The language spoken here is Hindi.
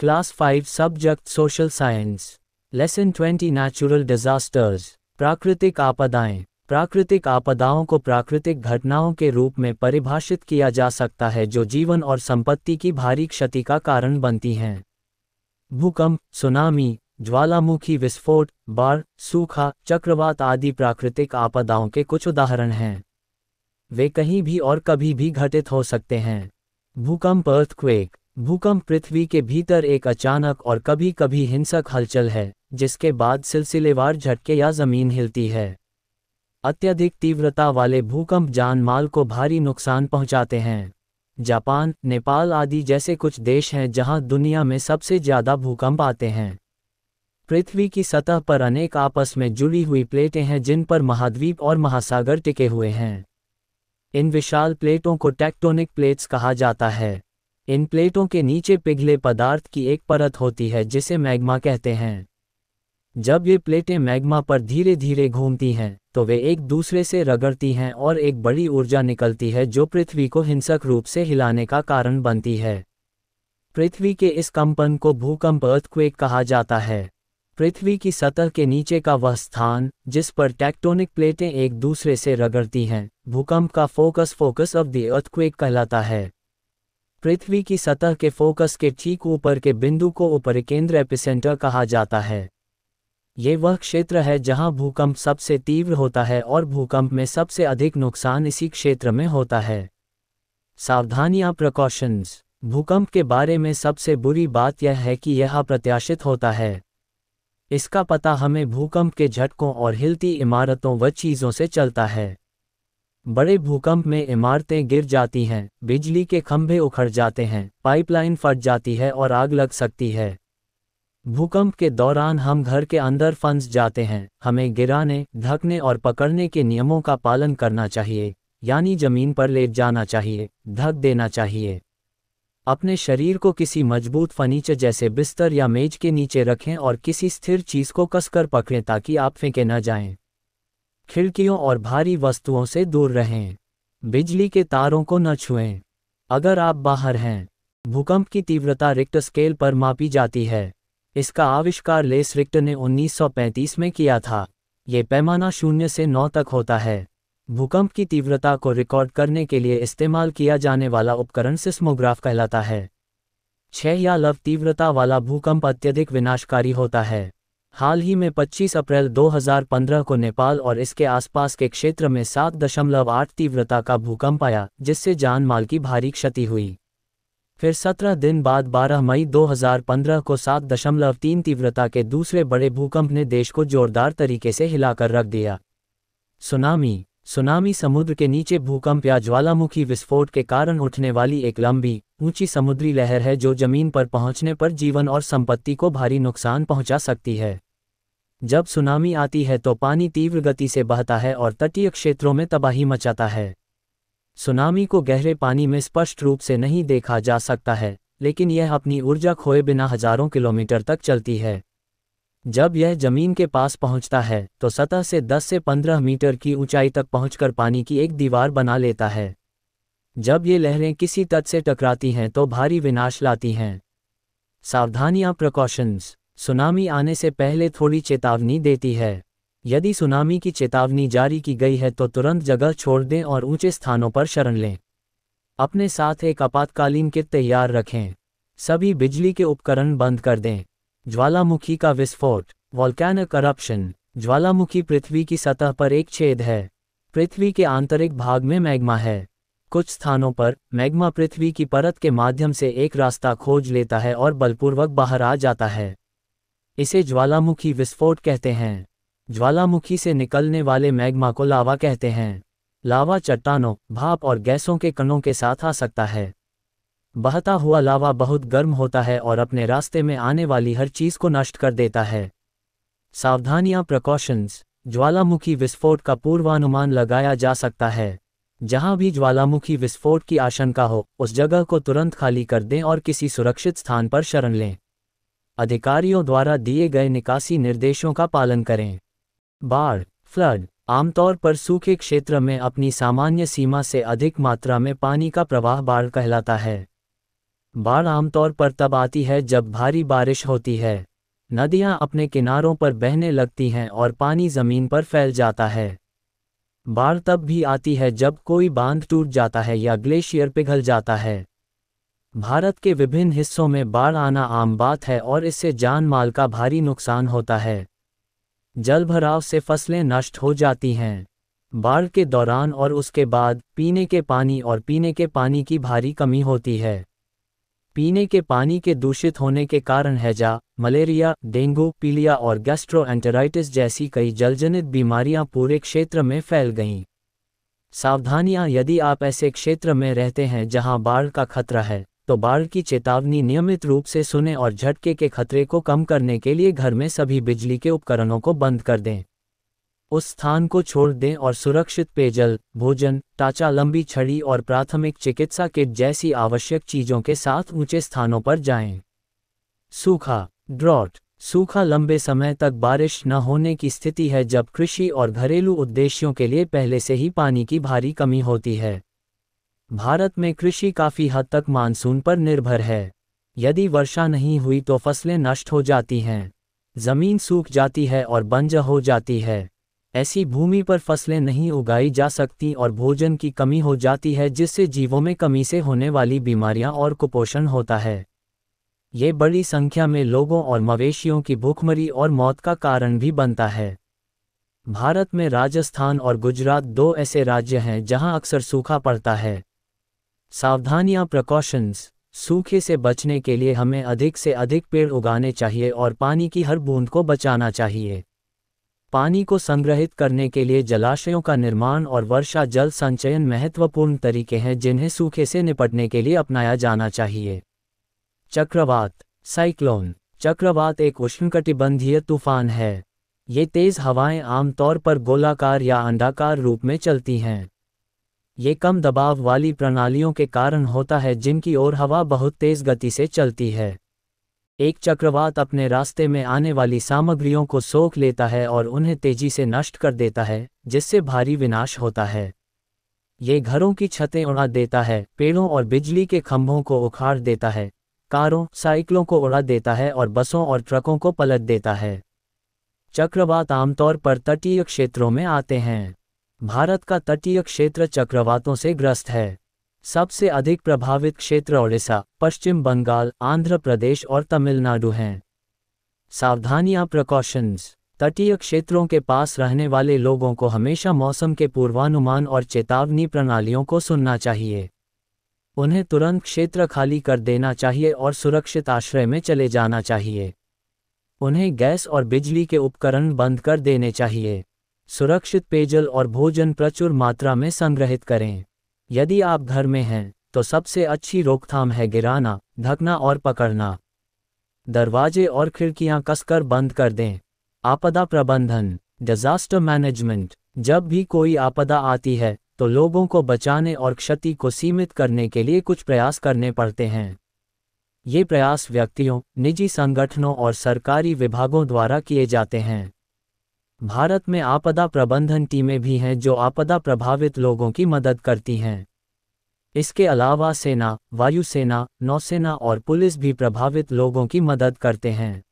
Class 5 Subject Social Science Lesson 20 Natural Disasters प्राकृतिक आपदाएं प्राकृतिक आपदाओं को प्राकृतिक घटनाओं के रूप में परिभाषित किया जा सकता है जो जीवन और संपत्ति की भारी क्षति का कारण बनती हैं भूकंप सुनामी ज्वालामुखी विस्फोट बाढ़ सूखा चक्रवात आदि प्राकृतिक आपदाओं के कुछ उदाहरण हैं वे कहीं भी और कभी भी घटित हो सकते हैं भूकंप अर्थक्वेक भूकंप पृथ्वी के भीतर एक अचानक और कभी कभी हिंसक हलचल है जिसके बाद सिलसिलेवार झटके या जमीन हिलती है अत्यधिक तीव्रता वाले भूकंप जान माल को भारी नुकसान पहुंचाते हैं जापान नेपाल आदि जैसे कुछ देश हैं जहां दुनिया में सबसे ज़्यादा भूकंप आते हैं पृथ्वी की सतह पर अनेक आपस में जुड़ी हुई प्लेटें हैं जिन पर महाद्वीप और महासागर टिके हुए हैं इन विशाल प्लेटों को टेक्टोनिक प्लेट्स कहा जाता है इन प्लेटों के नीचे पिघले पदार्थ की एक परत होती है जिसे मैग्मा कहते हैं जब ये प्लेटें मैग्मा पर धीरे धीरे घूमती हैं तो वे एक दूसरे से रगड़ती हैं और एक बड़ी ऊर्जा निकलती है जो पृथ्वी को हिंसक रूप से हिलाने का कारण बनती है पृथ्वी के इस कंपन को भूकंप अर्थक्वेक कहा जाता है पृथ्वी की सतह के नीचे का वह स्थान जिस पर टेक्टोनिक प्लेटें एक दूसरे से रगड़ती हैं भूकंप का focus focus of the earthquake कहलाता है पृथ्वी की सतह के फोकस के ठीक ऊपर के बिंदु को ऊपर केंद्र एपिसेंटर कहा जाता है ये वह क्षेत्र है जहां भूकंप सबसे तीव्र होता है और भूकंप में सबसे अधिक नुकसान इसी क्षेत्र में होता है सावधानियां प्रिकॉशंस भूकंप के बारे में सबसे बुरी बात यह है कि यह अप्रत्याशित होता है इसका पता हमें भूकंप के झटकों और हिलती इमारतों व चीज़ों से चलता है बड़े भूकंप में इमारतें गिर जाती हैं बिजली के खंभे उखड़ जाते हैं पाइपलाइन फट जाती है और आग लग सकती है भूकंप के दौरान हम घर के अंदर फंस जाते हैं हमें गिराने ढकने और पकड़ने के नियमों का पालन करना चाहिए यानी जमीन पर लेट जाना चाहिए ढक देना चाहिए अपने शरीर को किसी मजबूत फर्नीचर जैसे बिस्तर या मेज के नीचे रखें और किसी स्थिर चीज़ को कसकर पकड़ें ताकि आप फेंके न जाएं। खिड़कियों और भारी वस्तुओं से दूर रहें बिजली के तारों को न छुएं अगर आप बाहर हैं भूकंप की तीव्रता रिक्ट स्केल पर मापी जाती है इसका आविष्कार लेस रिक्ट ने 1935 में किया था ये पैमाना शून्य से नौ तक होता है भूकंप की तीव्रता को रिकॉर्ड करने के लिए इस्तेमाल किया जाने वाला उपकरण सिस्मोग्राफ कहलाता है छह या लव तीव्रता वाला भूकंप अत्यधिक विनाशकारी होता है हाल ही में 25 अप्रैल 2015 को नेपाल और इसके आसपास के क्षेत्र में सात दशमलव आठ तीव्रता का भूकंप आया जिससे जान माल की भारी क्षति हुई फिर 17 दिन बाद 12 मई 2015 को सात दशमलव तीन तीव्रता के दूसरे बड़े भूकंप ने देश को जोरदार तरीके से हिलाकर रख दिया सुनामी सुनामी समुद्र के नीचे भूकंप या ज्वालामुखी विस्फोट के कारण उठने वाली एक लंबी ऊंची समुद्री लहर है जो जमीन पर पहुंचने पर जीवन और संपत्ति को भारी नुकसान पहुंचा सकती है जब सुनामी आती है तो पानी तीव्र गति से बहता है और तटीय क्षेत्रों में तबाही मचाता है सुनामी को गहरे पानी में स्पष्ट रूप से नहीं देखा जा सकता है लेकिन यह अपनी ऊर्जा खोए बिना हजारों किलोमीटर तक चलती है जब यह जमीन के पास पहुंचता है तो सतह से 10 से 15 मीटर की ऊंचाई तक पहुंचकर पानी की एक दीवार बना लेता है जब ये लहरें किसी तट से टकराती हैं तो भारी विनाश लाती हैं सावधानियां प्रिकॉशंस सुनामी आने से पहले थोड़ी चेतावनी देती है यदि सुनामी की चेतावनी जारी की गई है तो तुरंत जगह छोड़ दें और ऊंचे स्थानों पर शरण लें अपने साथ एक आपातकालीन किट तैयार रखें सभी बिजली के उपकरण बंद कर दें ज्वालामुखी का विस्फोट वॉल्कैन करप्शन ज्वालामुखी पृथ्वी की सतह पर एक छेद है पृथ्वी के आंतरिक भाग में मैग्मा है कुछ स्थानों पर मैग्मा पृथ्वी की परत के माध्यम से एक रास्ता खोज लेता है और बलपूर्वक बाहर आ जाता है इसे ज्वालामुखी विस्फोट कहते हैं ज्वालामुखी से निकलने वाले मैग्मा को लावा कहते हैं लावा चट्टानों भाप और गैसों के कणों के साथ आ सकता है बहता हुआ लावा बहुत गर्म होता है और अपने रास्ते में आने वाली हर चीज को नष्ट कर देता है सावधानियां प्रिकॉशंस ज्वालामुखी विस्फोट का पूर्वानुमान लगाया जा सकता है जहां भी ज्वालामुखी विस्फोट की आशंका हो उस जगह को तुरंत खाली कर दें और किसी सुरक्षित स्थान पर शरण लें अधिकारियों द्वारा दिए गए निकासी निर्देशों का पालन करें बाढ़ फ्लड आमतौर पर सूखे क्षेत्र में अपनी सामान्य सीमा से अधिक मात्रा में पानी का प्रवाह बाढ़ कहलाता है बाढ़ आमतौर पर तब आती है जब भारी बारिश होती है नदियां अपने किनारों पर बहने लगती हैं और पानी जमीन पर फैल जाता है बाढ़ तब भी आती है जब कोई बांध टूट जाता है या ग्लेशियर पिघल जाता है भारत के विभिन्न हिस्सों में बाढ़ आना आम बात है और इससे जान माल का भारी नुकसान होता है जल भराव से फसलें नष्ट हो जाती हैं बाढ़ के दौरान और उसके बाद पीने के पानी और पीने के पानी की भारी कमी होती है पीने के पानी के दूषित होने के कारण हैजा मलेरिया डेंगू पीलिया और गैस्ट्रोएंटेराइटिस जैसी कई जलजनित बीमारियां पूरे क्षेत्र में फैल गईं सावधानियां यदि आप ऐसे क्षेत्र में रहते हैं जहां बाढ़ का खतरा है तो बाढ़ की चेतावनी नियमित रूप से सुने और झटके के खतरे को कम करने के लिए घर में सभी बिजली के उपकरणों को बंद कर दें उस स्थान को छोड़ दें और सुरक्षित पेयजल भोजन टाचा लंबी छड़ी और प्राथमिक चिकित्सा किट जैसी आवश्यक चीजों के साथ ऊंचे स्थानों पर जाएं। सूखा ड्रॉट सूखा लंबे समय तक बारिश न होने की स्थिति है जब कृषि और घरेलू उद्देश्यों के लिए पहले से ही पानी की भारी कमी होती है भारत में कृषि काफी हद तक मानसून पर निर्भर है यदि वर्षा नहीं हुई तो फसलें नष्ट हो जाती हैं जमीन सूख जाती है और बंजर हो जाती है ऐसी भूमि पर फसलें नहीं उगाई जा सकती और भोजन की कमी हो जाती है जिससे जीवों में कमी से होने वाली बीमारियां और कुपोषण होता है ये बड़ी संख्या में लोगों और मवेशियों की भूखमरी और मौत का कारण भी बनता है भारत में राजस्थान और गुजरात दो ऐसे राज्य हैं जहां अक्सर सूखा पड़ता है सावधानियां प्रिकॉशंस सूखे से बचने के लिए हमें अधिक से अधिक पेड़ उगाने चाहिए और पानी की हर बूंद को बचाना चाहिए पानी को संग्रहित करने के लिए जलाशयों का निर्माण और वर्षा जल संचयन महत्वपूर्ण तरीके हैं जिन्हें सूखे से निपटने के लिए अपनाया जाना चाहिए चक्रवात साइक्लोन चक्रवात एक उष्णकटिबंधीय तूफान है ये तेज हवाएं आमतौर पर गोलाकार या अंडाकार रूप में चलती हैं ये कम दबाव वाली प्रणालियों के कारण होता है जिनकी ओर हवा बहुत तेज गति से चलती है एक चक्रवात अपने रास्ते में आने वाली सामग्रियों को सोख लेता है और उन्हें तेजी से नष्ट कर देता है जिससे भारी विनाश होता है ये घरों की छतें उड़ा देता है पेड़ों और बिजली के खंभों को उखाड़ देता है कारों साइकिलों को उड़ा देता है और बसों और ट्रकों को पलट देता है चक्रवात आमतौर पर तटीय क्षेत्रों में आते हैं भारत का तटीय क्षेत्र चक्रवातों से ग्रस्त है सबसे अधिक प्रभावित क्षेत्र ओडिशा पश्चिम बंगाल आंध्र प्रदेश और तमिलनाडु हैं सावधानियां प्रिकॉशंस तटीय क्षेत्रों के पास रहने वाले लोगों को हमेशा मौसम के पूर्वानुमान और चेतावनी प्रणालियों को सुनना चाहिए उन्हें तुरंत क्षेत्र खाली कर देना चाहिए और सुरक्षित आश्रय में चले जाना चाहिए उन्हें गैस और बिजली के उपकरण बंद कर देने चाहिए सुरक्षित पेयजल और भोजन प्रचुर मात्रा में संग्रहित करें यदि आप घर में हैं तो सबसे अच्छी रोकथाम है गिराना ढकना और पकड़ना दरवाजे और खिड़कियां कसकर बंद कर दें आपदा प्रबंधन डिजास्टर मैनेजमेंट जब भी कोई आपदा आती है तो लोगों को बचाने और क्षति को सीमित करने के लिए कुछ प्रयास करने पड़ते हैं ये प्रयास व्यक्तियों निजी संगठनों और सरकारी विभागों द्वारा किए जाते हैं भारत में आपदा प्रबंधन टीमें भी हैं जो आपदा प्रभावित लोगों की मदद करती हैं इसके अलावा सेना वायुसेना नौसेना और पुलिस भी प्रभावित लोगों की मदद करते हैं